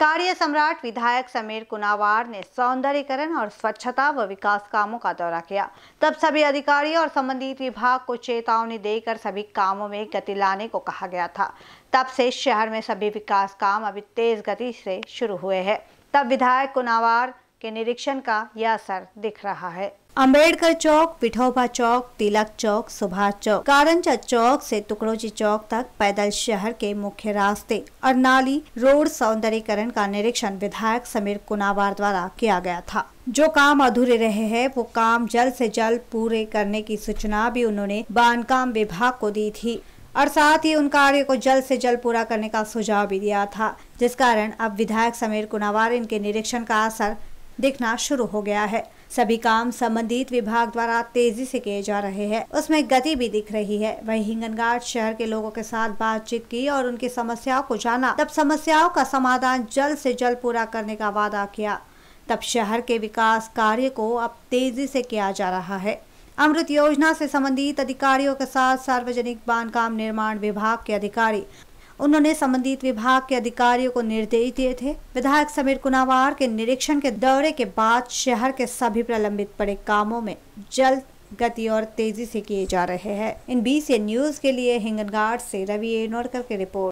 कार्य सम्राट विधायक समीर कुनावार ने सौंदर्यकरण और स्वच्छता व विकास कामों का दौरा किया तब सभी अधिकारियों और संबंधित विभाग को चेतावनी देकर सभी कामों में गति लाने को कहा गया था तब से शहर में सभी विकास काम अभी तेज गति से शुरू हुए हैं तब विधायक कुनावार के निरीक्षण का यह असर दिख रहा है अंबेडकर चौक विठोबा चौक तिलक चौक सुभाष चौक कारंजा चौक से टुकड़ोजी चौक तक पैदल शहर के मुख्य रास्ते और नाली रोड सौंदर्यकरण का निरीक्षण विधायक समीर कुनावार द्वारा किया गया था जो काम अधूरे रहे हैं वो काम जल्द से जल्द पूरे करने की सूचना भी उन्होंने बानकाम विभाग को दी थी और साथ ही उन कार्य को जल्द से जल्द पूरा करने का सुझाव भी दिया था जिस कारण अब विधायक समीर कुनावार इनके निरीक्षण का असर दिखना शुरू हो गया है सभी काम संबंधित विभाग द्वारा तेजी से किए जा रहे हैं उसमें गति भी दिख रही है वही हिंगनघाट शहर के लोगों के साथ बातचीत की और उनकी समस्याओं को जाना तब समस्याओं का समाधान जल्द से जल्द पूरा करने का वादा किया तब शहर के विकास कार्य को अब तेजी से किया जा रहा है अमृत योजना से संबंधित अधिकारियों के साथ सार्वजनिक बांध काम निर्माण विभाग के अधिकारी उन्होंने संबंधित विभाग के अधिकारियों को निर्देश दिए थे विधायक समीर कुनावार के निरीक्षण के दौरे के बाद शहर के सभी प्रलंबित पड़े कामों में जल्द गति और तेजी से किए जा रहे हैं इन बीस न्यूज के लिए हिंगनगाड़ से रवि एनोरकर की रिपोर्ट